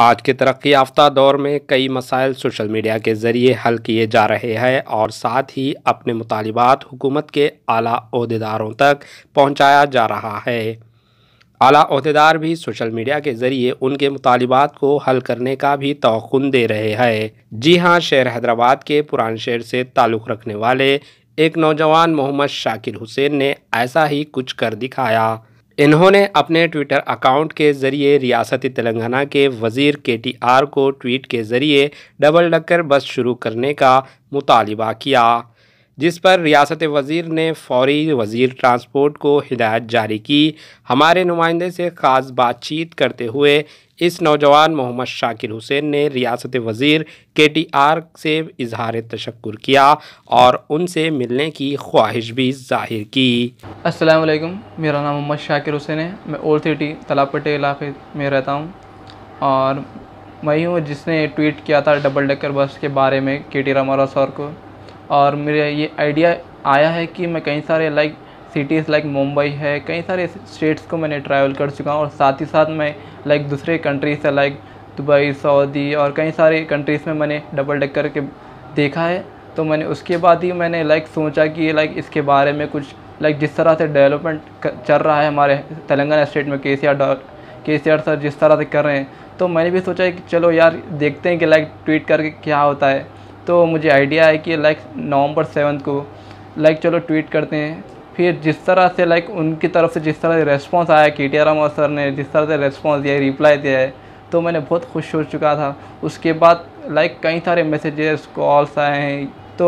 आज के तरक्की याफ्ता दौर में कई मसाइल सोशल मीडिया के ज़रिए हल किए जा रहे हैं और साथ ही अपने मुतालबात हुकूमत के आला अहदेदारों तक पहुँचाया जा रहा है आला अहदेदार भी सोशल मीडिया के ज़रिए उनके मुतालबात को हल करने का भी तोन दे रहे हैं जी हाँ शहर हैदराबाद के पुरान शहर से ताल्लुक़ रखने वाले एक नौजवान मोहम्मद शाकिर हुसैन ने ऐसा ही कुछ कर दिखाया इन्होंने अपने ट्विटर अकाउंट के ज़रिए रियासती तेलंगाना के वज़ीर के टी आर को ट्वीट के ज़रिए डबल डक्कर बस शुरू करने का मुतालबा किया जिस पर रियासत वज़ीर ने फौरी वज़ीर ट्रांसपोर्ट को हिदायत जारी की हमारे नुमाइंदे से ख़ास बातचीत करते हुए इस नौजवान मोहम्मद शाकिर हुसैन ने रियासत वज़ीर के टी आर से इजहार तशक्र किया और उनसे मिलने की ख्वाहिश भी जाहिर की असलकम मेरा नाम मोहम्मद शाकिर हुसैन है मैं ओल्ड सिटी तलापटे इलाके में रहता हूँ और मैं हूँ जिसने ट्वीट किया था डबल डेकर बस के बारे में के टी रामा सर को और मेरा ये आइडिया आया है कि मैं कई सारे लाइक सिटीज़ लाइक मुंबई है कई सारे स्टेट्स को मैंने ट्रैवल कर चुका हूँ और साथ ही साथ मैं लाइक दूसरे कंट्रीज से लाइक दुबई सऊदी और कई सारे कंट्रीज़ में मैंने डबल डेक करके देखा है तो मैंने उसके बाद ही मैंने लाइक सोचा कि लाइक इसके बारे में कुछ लाइक जिस तरह से डेवलपमेंट चल रहा है हमारे तेलंगाना स्टेट में के सी आर के सी आर सर जिस तरह से कर रहे हैं तो मैंने भी सोचा कि चलो यार देखते हैं कि लाइक ट्वीट करके क्या होता है तो मुझे आइडिया है कि लाइक नवंबर सेवन को लाइक चलो ट्वीट करते हैं फिर जिस तरह से लाइक उनकी तरफ से जिस तरह से रेस्पॉन्स आया के टी आर सर ने जिस तरह से रेस्पॉन्स दिया रिप्लाई दिया है तो मैंने बहुत खुश हो चुका था उसके बाद लाइक कई सारे मैसेजेस कॉल्स आए हैं तो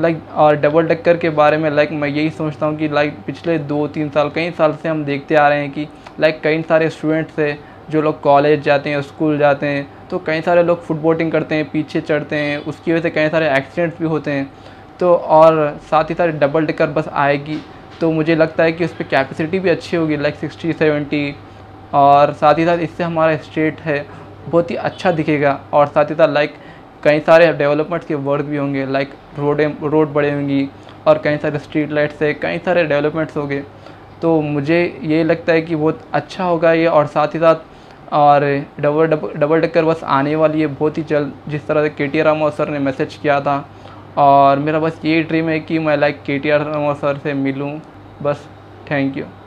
लाइक और डबल डक्कर के बारे में लाइक मैं यही सोचता हूँ कि लाइक पिछले दो तीन साल कई साल से हम देखते आ रहे हैं कि लाइक कई सारे स्टूडेंट्स है जो लोग कॉलेज जाते हैं स्कूल जाते हैं तो कई सारे लोग फुट बोटिंग करते हैं पीछे चढ़ते हैं उसकी वजह से कई सारे एक्सीडेंट्स भी होते हैं तो और साथ ही साथ डबल डेकर बस आएगी तो मुझे लगता है कि उस पर कैपेसिटी भी अच्छी होगी लाइक सिक्सटी सेवेंटी और साथ ही साथ इससे हमारा स्टेट है बहुत ही अच्छा दिखेगा और साथ ही साथ लाइक कई सारे डेवलपमेंट्स के वर्क भी होंगे लाइक रोडें रोड बड़े होंगी और कई सारे स्ट्रीट लाइट्स है कई सारे डेवलपमेंट्स होंगे तो मुझे ये लगता है कि बहुत अच्छा होगा ये और साथ ही साथ और डबल डबल टक्कर बस आने वाली है बहुत ही जल्द जिस तरह से के टी रामा सर ने मैसेज किया था और मेरा बस ये ड्रीम है कि मैं लाइक के टी रामा सर से मिलूँ बस थैंक यू